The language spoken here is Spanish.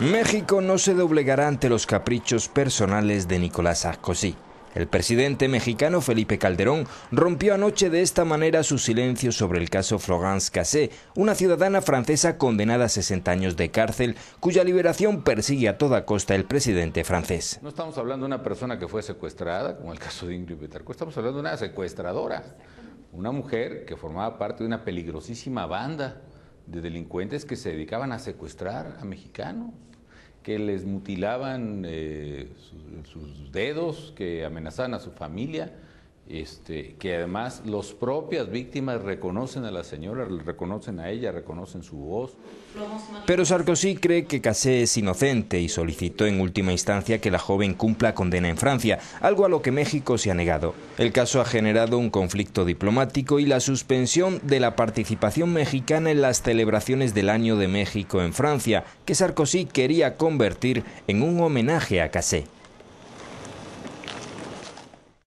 México no se doblegará ante los caprichos personales de Nicolás Sarkozy. El presidente mexicano Felipe Calderón rompió anoche de esta manera su silencio sobre el caso Florence Cassé, una ciudadana francesa condenada a 60 años de cárcel, cuya liberación persigue a toda costa el presidente francés. No estamos hablando de una persona que fue secuestrada, como el caso de Ingrid Betancourt, estamos hablando de una secuestradora, una mujer que formaba parte de una peligrosísima banda de delincuentes que se dedicaban a secuestrar a mexicanos, que les mutilaban eh, sus, sus, dedos, que amenazaban a su familia. Este, que además las propias víctimas reconocen a la señora, reconocen a ella, reconocen su voz. Pero Sarkozy cree que Cassé es inocente y solicitó en última instancia que la joven cumpla condena en Francia, algo a lo que México se ha negado. El caso ha generado un conflicto diplomático y la suspensión de la participación mexicana en las celebraciones del Año de México en Francia, que Sarkozy quería convertir en un homenaje a Cassé.